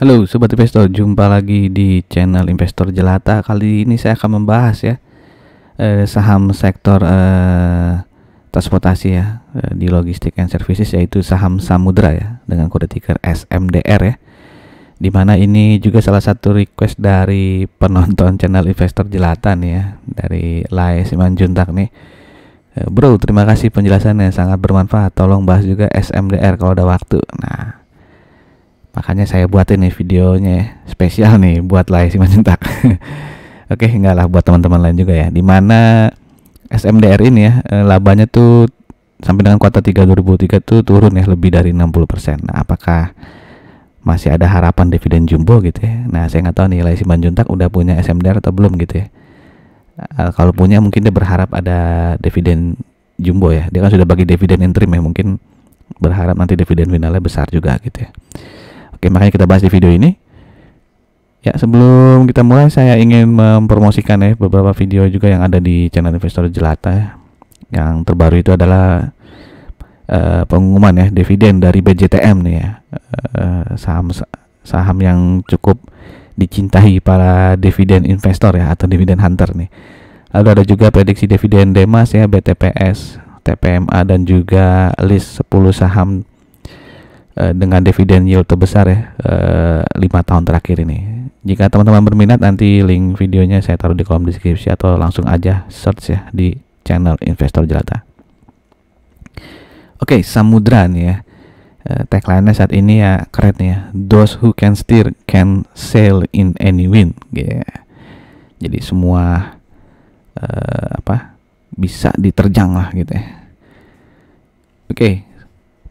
Halo Sobat Investor, jumpa lagi di channel Investor Jelata Kali ini saya akan membahas ya eh, saham sektor eh, transportasi ya eh, di logistik and services yaitu saham Samudra ya dengan kode ticker SMDR ya Dimana ini juga salah satu request dari penonton channel Investor Jelata nih ya dari Lai Simanjuntak nih eh, Bro, terima kasih penjelasannya sangat bermanfaat. Tolong bahas juga SMDR kalau ada waktu. Nah, makanya saya buat ini videonya spesial nih buat lah si oke enggak lah buat teman-teman lain juga ya dimana SMDR ini ya eh, labanya tuh sampai dengan kuota 3 2003 tuh turun ya lebih dari 60% nah apakah masih ada harapan dividen jumbo gitu ya nah saya nggak tahu nih si Manjuntak udah punya SMDR atau belum gitu ya nah, kalau punya mungkin dia berharap ada dividen jumbo ya dia kan sudah bagi dividen interim ya mungkin berharap nanti dividen finalnya besar juga gitu ya Oke, makanya kita bahas di video ini. Ya, sebelum kita mulai saya ingin mempromosikan ya beberapa video juga yang ada di channel Investor Jelata. Yang terbaru itu adalah uh, pengumuman ya dividen dari BJTM nih ya. Uh, saham saham yang cukup dicintai para dividen investor ya atau dividen hunter nih. Lalu ada juga prediksi dividen Demas ya BTPS, TPMA dan juga list 10 saham Eh, dengan dividen yield terbesar ya eh, lima uh, tahun terakhir ini. Jika teman-teman berminat nanti link videonya saya taruh di kolom deskripsi atau langsung aja search ya di channel Investor Jelata. Oke, okay, Samudra nih ya. Uh, tagline-nya saat ini ya keren nih ya. Those who can steer can sail in any wind. Yeah. Jadi semua uh, apa bisa diterjang lah gitu ya. Oke, okay,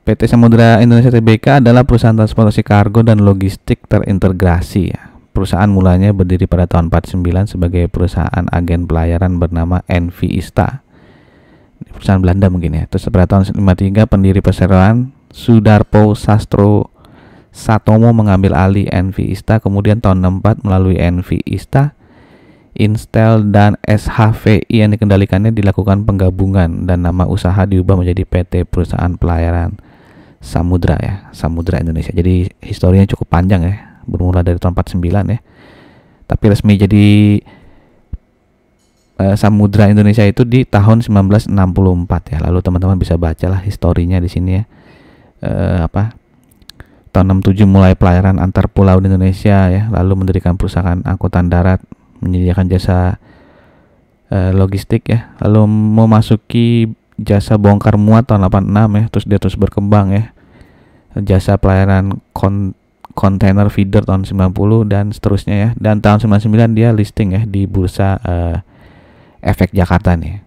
PT Samudra Indonesia Tbk adalah perusahaan transportasi kargo dan logistik terintegrasi ya. Perusahaan mulanya berdiri pada tahun 49 sebagai perusahaan agen pelayaran bernama NV Ista. Perusahaan Belanda mungkin ya. Terus pada tahun 53 pendiri perseroan Sudarpo Sastro Satomo mengambil alih NV Ista kemudian tahun 64 melalui NV Ista Instel dan SHVI yang dikendalikannya dilakukan penggabungan dan nama usaha diubah menjadi PT Perusahaan Pelayaran Samudra ya, Samudra Indonesia. Jadi historinya cukup panjang ya, bermula dari tahun 49 ya. Tapi resmi jadi eh, Samudra Indonesia itu di tahun 1964 ya. Lalu teman-teman bisa bacalah historinya di sini ya. Eh, apa? Tahun 67 mulai pelayaran antar pulau di Indonesia ya, lalu mendirikan perusahaan angkutan darat, menyediakan jasa eh, logistik ya. Lalu memasuki jasa bongkar muat tahun 86 ya terus dia terus berkembang ya jasa pelayanan kon kontainer feeder tahun 90 dan seterusnya ya dan tahun 99 dia listing ya di bursa uh, efek Jakarta nih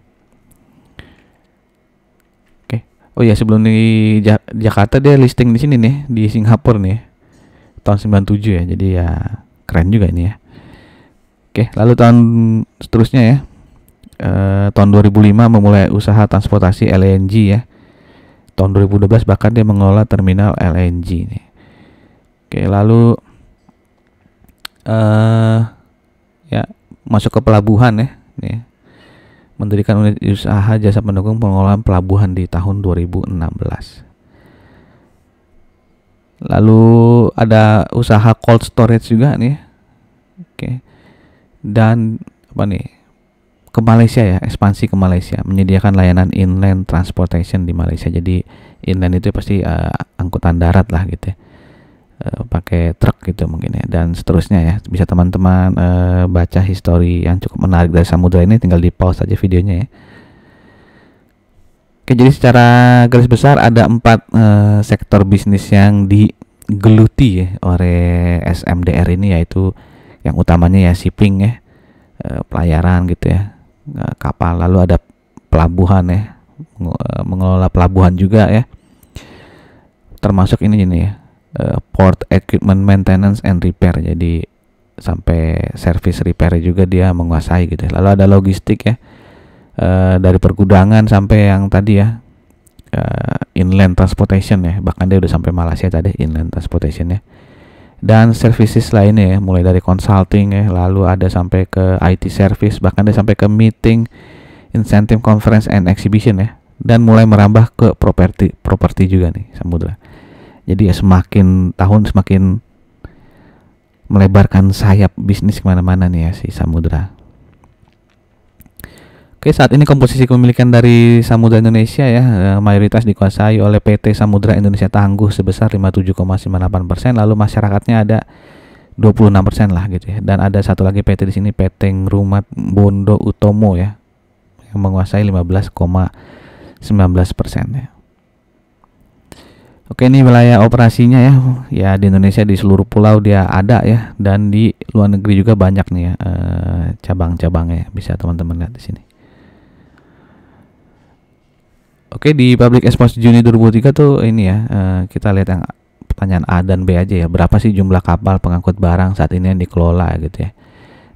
oke okay. oh ya sebelum di ja Jakarta dia listing di sini nih di Singapura nih tahun 97 ya jadi ya keren juga ini ya oke okay, lalu tahun seterusnya ya eh, tahun 2005 memulai usaha transportasi LNG ya. Tahun 2012 bahkan dia mengelola terminal LNG nih. Oke, lalu eh ya masuk ke pelabuhan ya, nih. Mendirikan unit usaha jasa pendukung pengelolaan pelabuhan di tahun 2016. Lalu ada usaha cold storage juga nih. Oke. Dan apa nih? ke Malaysia ya, ekspansi ke Malaysia, menyediakan layanan inland transportation di Malaysia. Jadi inland itu pasti uh, angkutan darat lah gitu ya. Uh, pakai truk gitu mungkin ya dan seterusnya ya bisa teman-teman uh, baca histori yang cukup menarik dari samudra ini tinggal di pause aja videonya ya Oke jadi secara garis besar ada empat uh, sektor bisnis yang digeluti ya oleh SMDR ini yaitu yang utamanya ya shipping ya pelayaran gitu ya kapal lalu ada pelabuhan ya eh, mengelola pelabuhan juga ya termasuk ini ini ya eh, port equipment maintenance and repair jadi sampai service repair juga dia menguasai gitu ya. lalu ada logistik ya eh, dari pergudangan sampai yang tadi ya inland transportation ya bahkan dia udah sampai Malaysia tadi inland transportation ya dan services lainnya ya mulai dari consulting ya lalu ada sampai ke IT service bahkan ada sampai ke meeting incentive conference and exhibition ya dan mulai merambah ke properti properti juga nih samudra jadi ya semakin tahun semakin melebarkan sayap bisnis kemana-mana nih ya si samudra Oke, saat ini komposisi kepemilikan dari Samudra Indonesia ya eh, mayoritas dikuasai oleh PT Samudra Indonesia Tangguh sebesar 57,98 persen, lalu masyarakatnya ada 26 persen lah gitu ya. Dan ada satu lagi PT di sini PT Rumah Bondo Utomo ya yang menguasai 15,19 persen ya. Oke ini wilayah operasinya ya, ya di Indonesia di seluruh pulau dia ada ya dan di luar negeri juga banyak nih ya eh, cabang-cabangnya ya, bisa teman-teman lihat di sini. Oke di Public expose Juni 2003 tuh ini ya uh, kita lihat yang pertanyaan A dan B aja ya berapa sih jumlah kapal pengangkut barang saat ini yang dikelola gitu ya.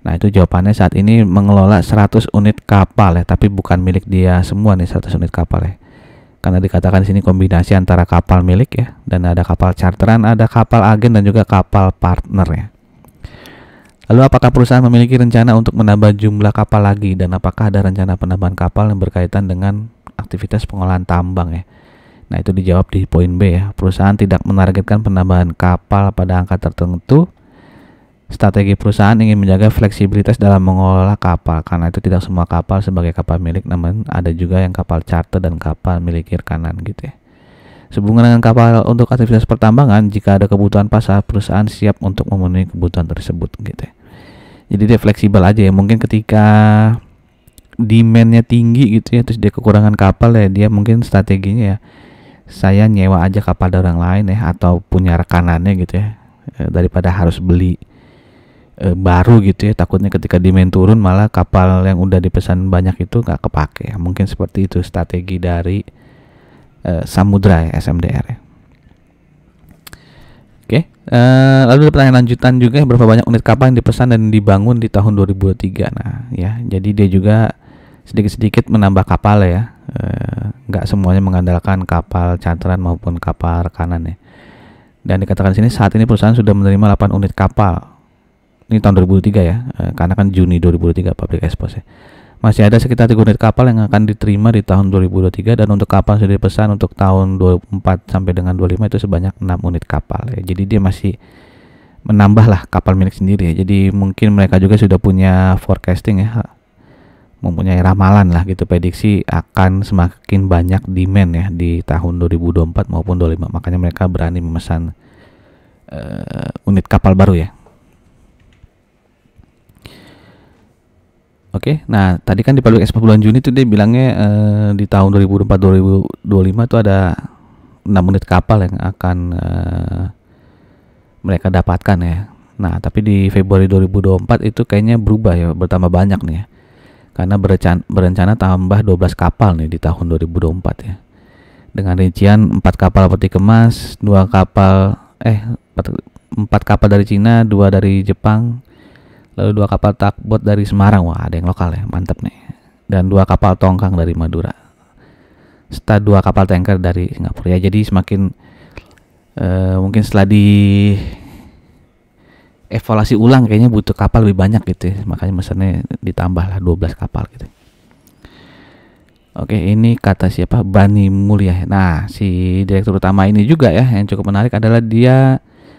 Nah itu jawabannya saat ini mengelola 100 unit kapal ya tapi bukan milik dia semua nih 100 unit kapal ya. Karena dikatakan di sini kombinasi antara kapal milik ya dan ada kapal charteran, ada kapal agen dan juga kapal partner ya. Lalu apakah perusahaan memiliki rencana untuk menambah jumlah kapal lagi dan apakah ada rencana penambahan kapal yang berkaitan dengan aktivitas pengolahan tambang ya. Nah, itu dijawab di poin B ya. Perusahaan tidak menargetkan penambahan kapal pada angka tertentu. Strategi perusahaan ingin menjaga fleksibilitas dalam mengelola kapal karena itu tidak semua kapal sebagai kapal milik namun ada juga yang kapal charter dan kapal milik kiri kanan gitu ya. Sehubungan dengan kapal untuk aktivitas pertambangan, jika ada kebutuhan pasar, perusahaan siap untuk memenuhi kebutuhan tersebut gitu ya. Jadi dia fleksibel aja ya. Mungkin ketika demandnya tinggi gitu ya terus dia kekurangan kapal ya dia mungkin strateginya ya saya nyewa aja kapal dari orang lain ya atau punya rekanannya gitu ya e, daripada harus beli e, baru gitu ya takutnya ketika demand turun malah kapal yang udah dipesan banyak itu nggak kepake ya. mungkin seperti itu strategi dari e, samudra ya SMDR ya. Oke, okay. E, uh, lalu pertanyaan lanjutan juga ya, berapa banyak unit kapal yang dipesan dan dibangun di tahun 2023. Nah, ya, jadi dia juga sedikit-sedikit menambah kapal ya eh, nggak e, semuanya mengandalkan kapal canteran maupun kapal rekanan ya dan dikatakan sini saat ini perusahaan sudah menerima 8 unit kapal ini tahun 2003 ya e, karena kan Juni 2003 pabrik ekspos ya masih ada sekitar 3 unit kapal yang akan diterima di tahun 2023 dan untuk kapal sudah dipesan untuk tahun 24 sampai dengan 25 itu sebanyak 6 unit kapal ya jadi dia masih menambah lah kapal milik sendiri ya jadi mungkin mereka juga sudah punya forecasting ya mempunyai ramalan lah gitu prediksi akan semakin banyak demand ya di tahun 2024 maupun 2025 makanya mereka berani memesan uh, unit kapal baru ya Oke, okay, nah tadi kan di Public Expo bulan Juni itu dia bilangnya uh, di tahun 2024-2025 itu ada 6 unit kapal yang akan uh, mereka dapatkan ya. Nah, tapi di Februari 2024 itu kayaknya berubah ya, bertambah banyak nih ya karena berencana, berencana tambah 12 kapal nih di tahun 2024 ya. Dengan rincian 4 kapal peti kemas, 2 kapal eh 4, 4 kapal dari Cina, 2 dari Jepang, lalu 2 kapal takbot dari Semarang. Wah, ada yang lokal ya, mantep nih. Dan 2 kapal tongkang dari Madura. Serta 2 kapal tanker dari Singapura ya. Jadi semakin eh, mungkin setelah di evaluasi ulang kayaknya butuh kapal lebih banyak gitu ya. makanya misalnya ditambahlah 12 kapal gitu Oke ini kata siapa Bani Mulia nah si direktur utama ini juga ya yang cukup menarik adalah dia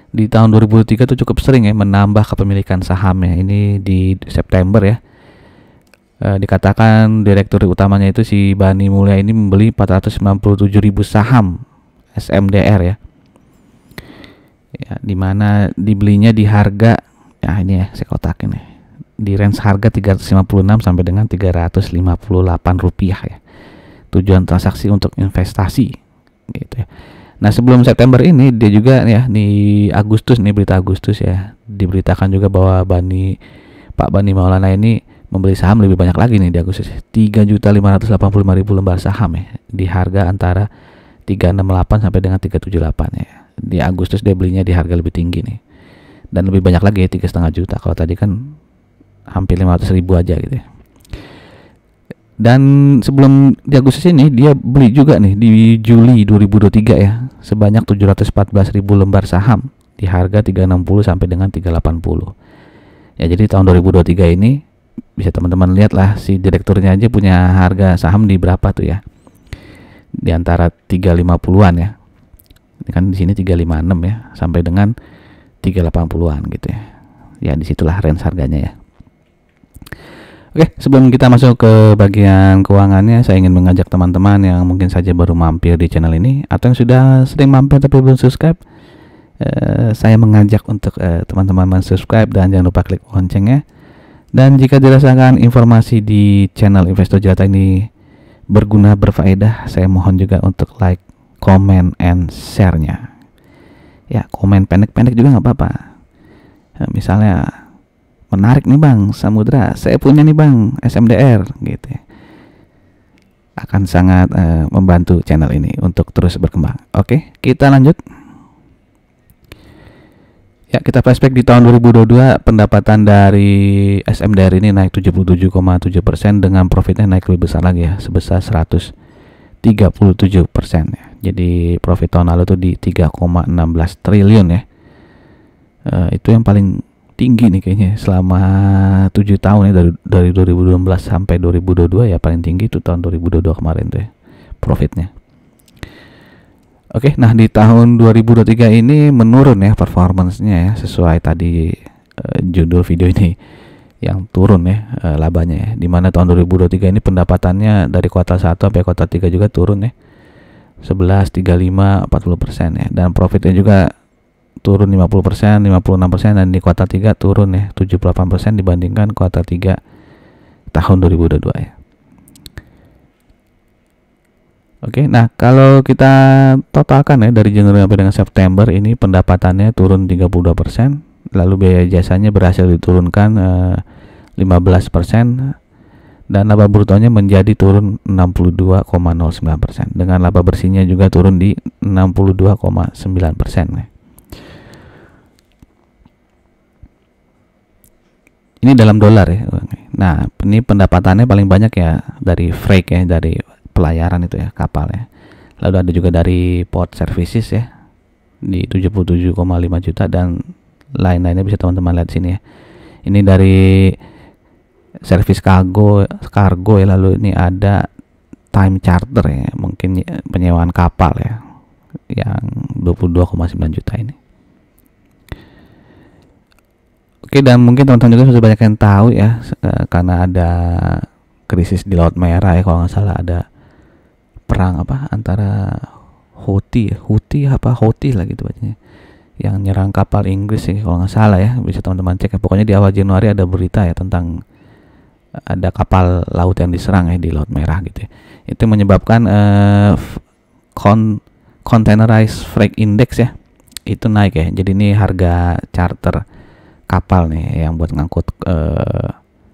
di tahun 2003 itu cukup sering ya menambah kepemilikan saham ya. ini di September ya e, dikatakan direktur utamanya itu si Bani Mulia ini membeli tujuh ribu saham SMDR ya ya di mana dibelinya di harga ya ini ya saya kotakin ya di range harga 356 sampai dengan 358 rupiah ya tujuan transaksi untuk investasi gitu ya nah sebelum September ini dia juga ya di Agustus nih berita Agustus ya diberitakan juga bahwa Bani Pak Bani Maulana ini membeli saham lebih banyak lagi nih di Agustus 3.585.000 ya. lembar saham ya di harga antara 368 sampai dengan 378 ya di Agustus dia belinya di harga lebih tinggi nih dan lebih banyak lagi tiga setengah juta kalau tadi kan hampir lima ratus ribu aja gitu ya dan sebelum di Agustus ini dia beli juga nih di Juli 2023 ya sebanyak tujuh ratus empat belas ribu lembar saham di harga tiga enam puluh sampai dengan tiga delapan puluh ya jadi tahun 2023 ini bisa teman-teman lihat lah si direkturnya aja punya harga saham di berapa tuh ya di antara 350-an ya kan di sini 356 ya sampai dengan 380-an gitu ya ya disitulah range harganya ya Oke, sebelum kita masuk ke bagian keuangannya, saya ingin mengajak teman-teman yang mungkin saja baru mampir di channel ini atau yang sudah sering mampir tapi belum subscribe, eh, saya mengajak untuk eh, teman-teman subscribe mensubscribe dan jangan lupa klik loncengnya. Dan jika dirasakan informasi di channel Investor Jata ini berguna berfaedah, saya mohon juga untuk like, Komen and share-nya. Ya, komen pendek-pendek juga nggak apa-apa. Ya, misalnya menarik nih Bang Samudra, saya punya nih Bang SMDR gitu ya. Akan sangat uh, membantu channel ini untuk terus berkembang. Oke, kita lanjut. Ya, kita flashback di tahun 2022 pendapatan dari SMDR ini naik 77,7% dengan profitnya naik lebih besar lagi ya, sebesar 137% ya. Jadi profit tahun lalu tuh di 3,16 triliun ya. Uh, itu yang paling tinggi nih kayaknya selama tujuh tahun ya dari dari 2012 sampai 2022 ya paling tinggi itu tahun 2022 kemarin tuh ya profitnya. Oke, nah di tahun 2023 ini menurun ya performancenya ya sesuai tadi eh, judul video ini yang turun ya eh, labanya ya. Dimana tahun 2023 ini pendapatannya dari kota 1 sampai kota 3 juga turun ya 11, 35, 40 persen ya. Dan profitnya juga turun 50 persen, 56 persen dan di kuartal 3 turun ya 78 persen dibandingkan kuartal 3 tahun 2022 ya. Oke, nah kalau kita totalkan ya dari Januari sampai dengan September ini pendapatannya turun 32 persen, lalu biaya jasanya berhasil diturunkan eh, 15 persen, dan laba brutonya menjadi turun 62,09% dengan laba bersihnya juga turun di 62,9% ini dalam dolar ya nah ini pendapatannya paling banyak ya dari freight ya dari pelayaran itu ya kapal ya lalu ada juga dari port services ya di 77,5 juta dan lain-lainnya bisa teman-teman lihat sini ya ini dari servis kargo kargo ya lalu ini ada time charter ya mungkin ya, penyewaan kapal ya yang 22,9 juta ini Oke dan mungkin teman-teman juga sudah banyak yang tahu ya e, karena ada krisis di Laut Merah ya kalau nggak salah ada perang apa antara Houthi Houthi apa Houthi lah gitu bacanya yang nyerang kapal Inggris sih ya, kalau nggak salah ya bisa teman-teman cek ya pokoknya di awal Januari ada berita ya tentang ada kapal laut yang diserang ya di Laut Merah gitu ya. Itu menyebabkan eh, containerized freight index ya itu naik ya. Jadi ini harga charter kapal nih yang buat ngangkut eh,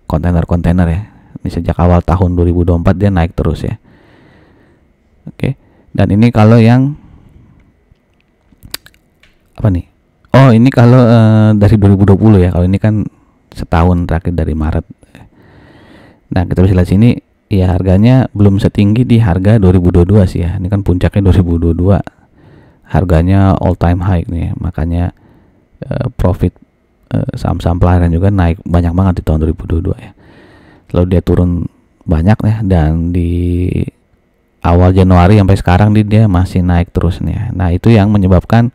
kontainer-kontainer eh, ya. Ini sejak awal tahun 2024 dia naik terus ya. Oke. Dan ini kalau yang apa nih? Oh, ini kalau eh, dari 2020 ya. Kalau ini kan setahun terakhir dari Maret Nah, kita bisa lihat sini ya harganya belum setinggi di harga 2022 sih ya. Ini kan puncaknya 2022. Harganya all time high nih, ya. makanya uh, profit eh, saham-saham uh, pelarian juga naik banyak banget di tahun 2022 ya. Lalu dia turun banyak ya dan di awal Januari sampai sekarang dia, dia masih naik terus nih ya. Nah, itu yang menyebabkan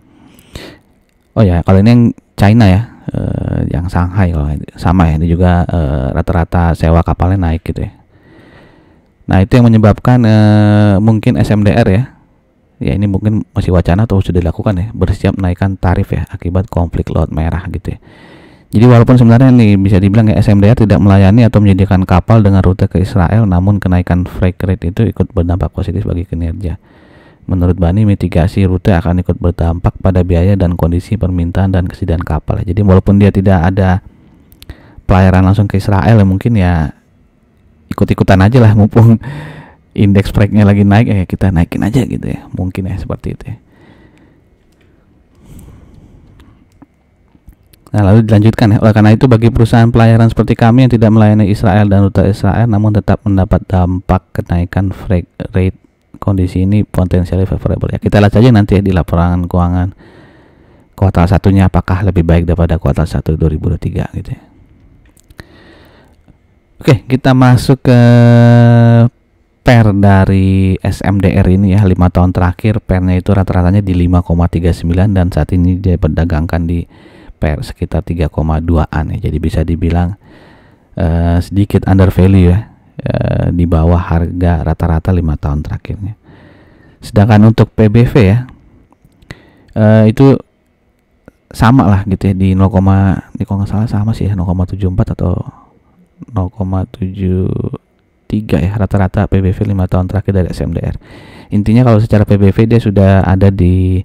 Oh ya, kalau ini yang China ya eh, yang Shanghai kalau sama ya ini juga eh, rata-rata eh, sewa kapalnya naik gitu ya nah itu yang menyebabkan eh, mungkin SMDR ya ya ini mungkin masih wacana atau sudah dilakukan ya bersiap menaikkan tarif ya akibat konflik laut merah gitu ya jadi walaupun sebenarnya ini bisa dibilang ya SMDR tidak melayani atau menjadikan kapal dengan rute ke Israel namun kenaikan freight rate itu ikut berdampak positif bagi kinerja Menurut Bani, mitigasi rute akan ikut berdampak pada biaya dan kondisi permintaan dan kesediaan kapal. Jadi walaupun dia tidak ada pelayaran langsung ke Israel, ya mungkin ya ikut-ikutan aja lah mumpung indeks freightnya lagi naik ya kita naikin aja gitu ya. Mungkin ya seperti itu ya. Nah, lalu dilanjutkan ya. Oleh karena itu bagi perusahaan pelayaran seperti kami yang tidak melayani Israel dan rute Israel namun tetap mendapat dampak kenaikan freight rate kondisi ini potensialnya favorable ya kita lihat saja nanti ya di laporan keuangan kuartal satunya apakah lebih baik daripada kuartal 1 2023 gitu ya Oke kita masuk ke per dari SMDR ini ya lima tahun terakhir pernya itu rata-ratanya di 5,39 dan saat ini dia berdagangkan di per sekitar 3,2an ya jadi bisa dibilang uh, sedikit under value ya e, di bawah harga rata-rata lima -rata tahun terakhirnya. Sedangkan untuk PBV ya e, itu sama lah gitu ya di 0, ini kalau nggak salah sama sih ya 0,74 atau tiga ya rata-rata PBV lima tahun terakhir dari SMDR. Intinya kalau secara PBV dia sudah ada di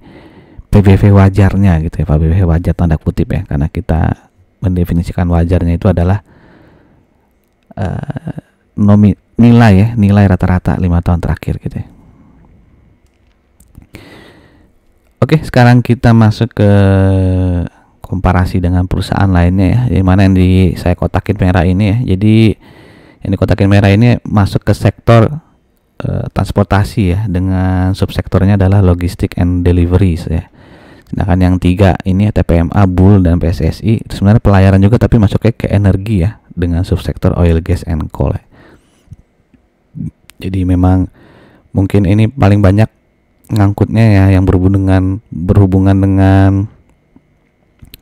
PBV wajarnya gitu ya PBV wajar tanda kutip ya karena kita mendefinisikan wajarnya itu adalah uh, nomi nilai ya nilai rata-rata lima tahun terakhir gitu ya. Oke sekarang kita masuk ke komparasi dengan perusahaan lainnya ya. Yang mana yang di saya kotakin merah ini ya. Jadi yang di kotakin merah ini masuk ke sektor e, transportasi ya dengan subsektornya adalah logistik and deliveries ya. Sedangkan yang tiga ini ya, TPMA, Bull dan PSSI sebenarnya pelayaran juga tapi masuknya ke energi ya dengan subsektor oil, gas and coal. Ya jadi memang mungkin ini paling banyak ngangkutnya ya yang berhubungan dengan berhubungan dengan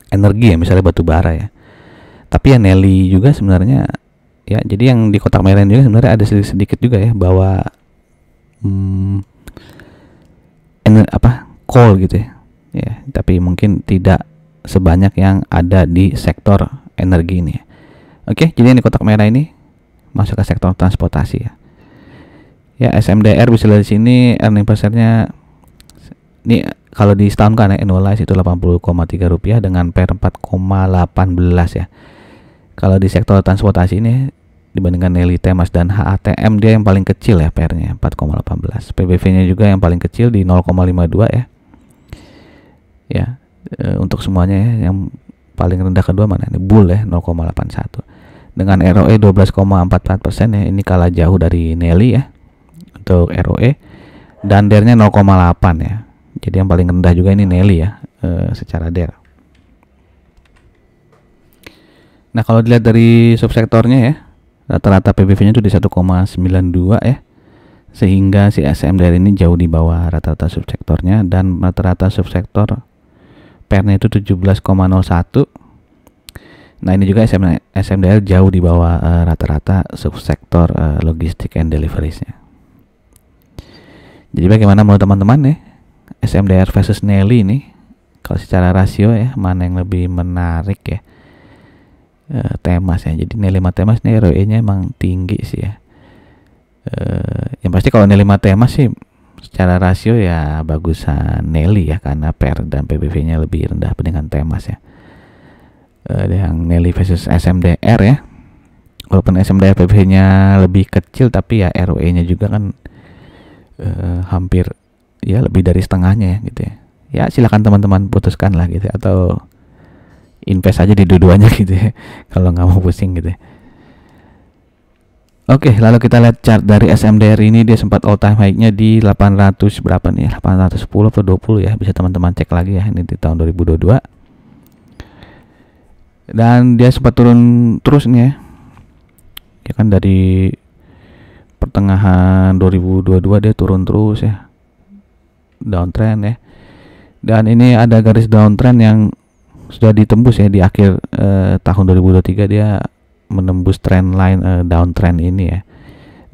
energi ya misalnya batu bara ya tapi ya Nelly juga sebenarnya ya jadi yang di kotak merah juga sebenarnya ada sedikit, sedikit juga ya bahwa hmm, ener, apa coal gitu ya ya tapi mungkin tidak sebanyak yang ada di sektor energi ini ya. oke jadi yang di kotak merah ini masuk ke sektor transportasi ya ya SMDR bisa dari sini earning per share-nya ini kalau di setahun kan ya, annualize itu 80,3 rupiah dengan per 4,18 ya kalau di sektor transportasi ini dibandingkan Nelly Temas dan HATM dia yang paling kecil ya PR-nya 4,18 PBV-nya juga yang paling kecil di 0,52 ya ya e, untuk semuanya ya, yang paling rendah kedua mana ini Bull ya 0,81 dengan ROE 12,44 persen ya ini kalah jauh dari Nelly ya untuk ROE dan dernya 0,8 ya jadi yang paling rendah juga ini Nelly ya e, secara der nah kalau dilihat dari subsektornya ya rata-rata PBV-nya itu di 1,92 ya sehingga si SM dari ini jauh di bawah rata-rata subsektornya dan rata-rata subsektor pernya e itu 17,01 nah ini juga SM, SMDR jauh di bawah eh, rata-rata uh, subsektor uh, logistik and deliveriesnya jadi bagaimana menurut teman-teman ya SMDR versus Nelly ini kalau secara rasio ya mana yang lebih menarik ya e, Temas ya jadi Nelly 5 Temas nih ROE nya emang tinggi sih ya e, yang pasti kalau Nelly 5 Temas sih secara rasio ya bagusan Nelly ya karena PER dan PBV nya lebih rendah dengan Temas ya e, yang Nelly versus SMDR ya walaupun SMDR PBV nya lebih kecil tapi ya ROE nya juga kan eh, hampir ya lebih dari setengahnya ya gitu ya ya silakan teman-teman putuskan lah gitu ya. atau invest aja di dua-duanya gitu ya kalau nggak mau pusing gitu ya. Oke, lalu kita lihat chart dari SMDR ini dia sempat all time high-nya di 800 berapa nih? 810 ya? atau 20 ya. Bisa teman-teman cek lagi ya ini di tahun 2022. Dan dia sempat turun terus nih ya. Ya kan dari pertengahan 2022 dia turun terus ya downtrend ya dan ini ada garis downtrend yang sudah ditembus ya di akhir eh, tahun 2023 dia menembus trend line eh, downtrend ini ya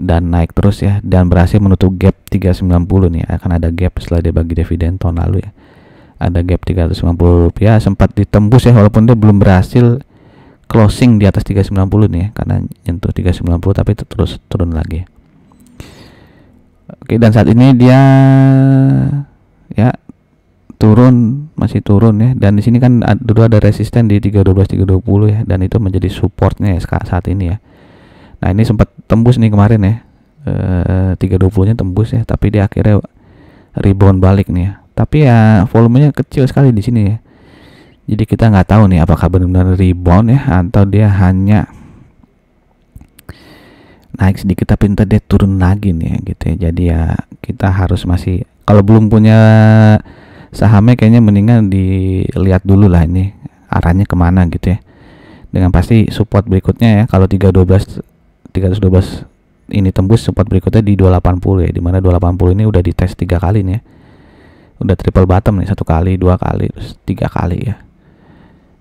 dan naik terus ya dan berhasil menutup gap 390 nih akan ada gap setelah dia bagi dividen tahun lalu ya ada gap 390 rupiah sempat ditembus ya walaupun dia belum berhasil closing di atas 390 nih ya karena nyentuh 390 tapi terus turun lagi ya. Oke, dan saat ini dia ya turun masih turun ya dan di sini kan dulu ada resisten di 312 320 ya dan itu menjadi supportnya ya saat ini ya nah ini sempat tembus nih kemarin ya e, 320 nya tembus ya tapi dia akhirnya rebound balik nih ya tapi ya volumenya kecil sekali di sini ya jadi kita nggak tahu nih apakah benar-benar rebound ya atau dia hanya naik sedikit tapi ntar dia turun lagi nih gitu ya jadi ya kita harus masih kalau belum punya sahamnya kayaknya mendingan dilihat dulu lah ini arahnya kemana gitu ya dengan pasti support berikutnya ya kalau 312 312 ini tembus support berikutnya di 280 ya dimana 280 ini udah dites tiga kali nih ya udah triple bottom nih satu kali dua kali terus tiga kali ya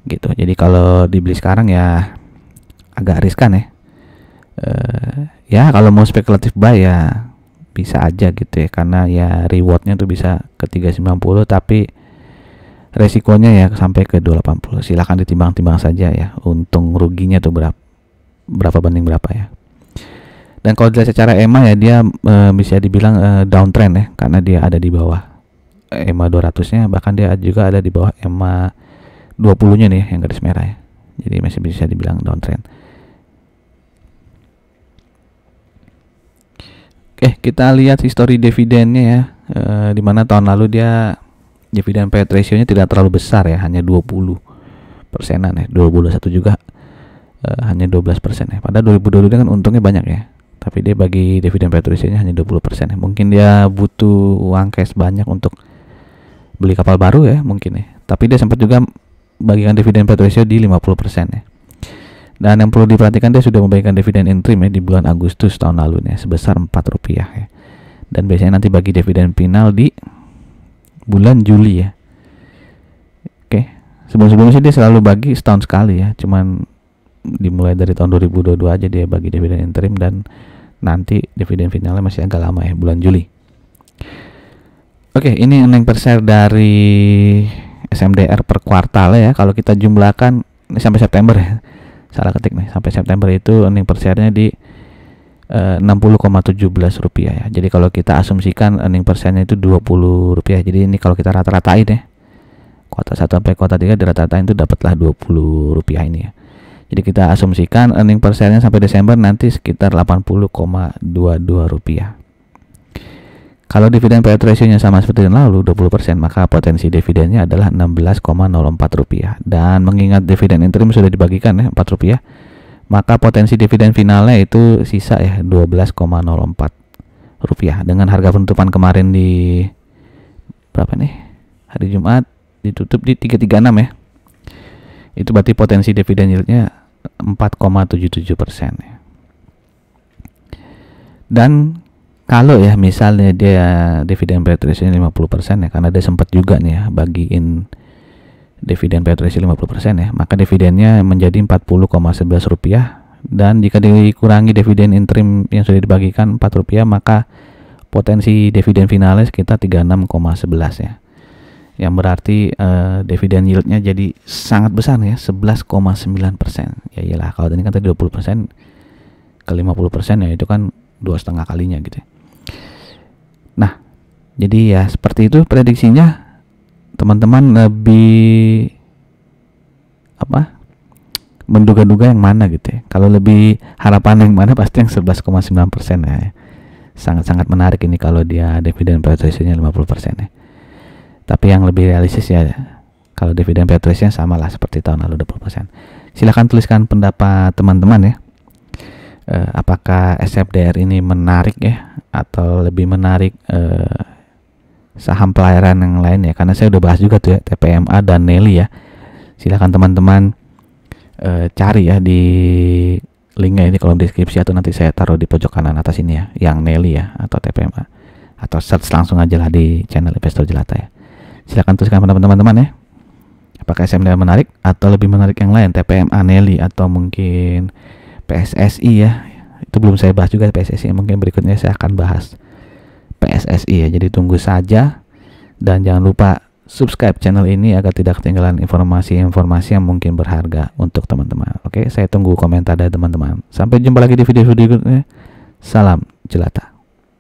gitu jadi kalau dibeli sekarang ya agak riskan ya uh, ya kalau mau spekulatif buy ya bisa aja gitu ya karena ya rewardnya tuh bisa ke 390 tapi resikonya ya sampai ke 280 silahkan ditimbang-timbang saja ya untung ruginya tuh berapa berapa banding berapa ya dan kalau dilihat secara EMA ya dia e, bisa dibilang e, downtrend ya karena dia ada di bawah EMA 200 nya bahkan dia juga ada di bawah EMA 20 nya nih yang garis merah ya jadi masih bisa dibilang downtrend eh kita lihat histori dividennya ya e, mana tahun lalu dia dividen payout ratio-nya tidak terlalu besar ya hanya 20 persenan ya 2021 juga e, hanya 12 persen ya pada 2020 kan untungnya banyak ya tapi dia bagi dividen payout ratio-nya hanya 20 persen ya mungkin dia butuh uang cash banyak untuk beli kapal baru ya mungkin ya tapi dia sempat juga bagikan dividen payout ratio di 50 persen ya dan yang perlu diperhatikan dia sudah membayarkan dividen interim ya di bulan Agustus tahun lalu nih sebesar 4 rupiah ya. Dan biasanya nanti bagi dividen final di bulan Juli ya. Oke, sebelum-sebelumnya sih dia selalu bagi setahun sekali ya, cuman dimulai dari tahun 2022 aja dia bagi dividen interim dan nanti dividen finalnya masih agak lama ya bulan Juli. Oke, ini yang per share dari SMDR per kuartal ya. Kalau kita jumlahkan sampai September ya salah ketik nih sampai September itu earning per share-nya di eh, 60,17 rupiah ya. Jadi kalau kita asumsikan earning per share-nya itu 20 rupiah. Jadi ini kalau kita rata-ratain ya. kuota 1 sampai kuota 3 dirata-ratain itu dapatlah 20 rupiah ini ya. Jadi kita asumsikan earning per share-nya sampai Desember nanti sekitar 80,22 rupiah. Kalau dividen payout ratio-nya sama seperti yang lalu 20%, maka potensi dividennya adalah 16,04 rupiah. Dan mengingat dividen interim sudah dibagikan ya 4 rupiah, maka potensi dividen finalnya itu sisa ya 12,04 rupiah. Dengan harga penutupan kemarin di berapa nih? Hari Jumat ditutup di 336 ya. Itu berarti potensi dividen yieldnya 4,77 persen. Ya. Dan kalau ya misalnya dia dividen payout ratio 50% ya karena dia sempat juga nih ya bagiin dividen payout ratio 50% ya maka dividennya menjadi 40,11 rupiah dan jika dikurangi dividen interim yang sudah dibagikan 4 rupiah maka potensi dividen finalnya sekitar 36,11 ya yang berarti uh, dividen yieldnya jadi sangat besar ya 11,9 persen ya iyalah kalau tadi kan tadi 20 persen ke 50 persen ya itu kan dua setengah kalinya gitu ya. Nah, jadi ya seperti itu prediksinya. Teman-teman lebih apa? menduga-duga yang mana gitu ya. Kalau lebih harapan yang mana pasti yang 11,9% ya. Sangat-sangat menarik ini kalau dia dividen payout ratio-nya 50% ya. Tapi yang lebih realistis ya kalau dividen payout ratio sama lah seperti tahun lalu 20%. Silahkan tuliskan pendapat teman-teman ya eh, apakah SFDR ini menarik ya atau lebih menarik eh, saham pelayaran yang lain ya karena saya udah bahas juga tuh ya TPMA dan Nelly ya silahkan teman-teman eh, cari ya di linknya ini kolom deskripsi atau nanti saya taruh di pojok kanan atas ini ya yang Nelly ya atau TPMA atau search langsung aja lah di channel investor jelata ya silahkan tuliskan pendapat teman-teman ya apakah SMDR menarik atau lebih menarik yang lain TPMA Nelly atau mungkin PSSI ya itu belum saya bahas juga PSSI mungkin berikutnya saya akan bahas PSSI ya jadi tunggu saja dan jangan lupa subscribe channel ini agar tidak ketinggalan informasi-informasi yang mungkin berharga untuk teman-teman oke saya tunggu komentar dari teman-teman sampai jumpa lagi di video berikutnya salam jelata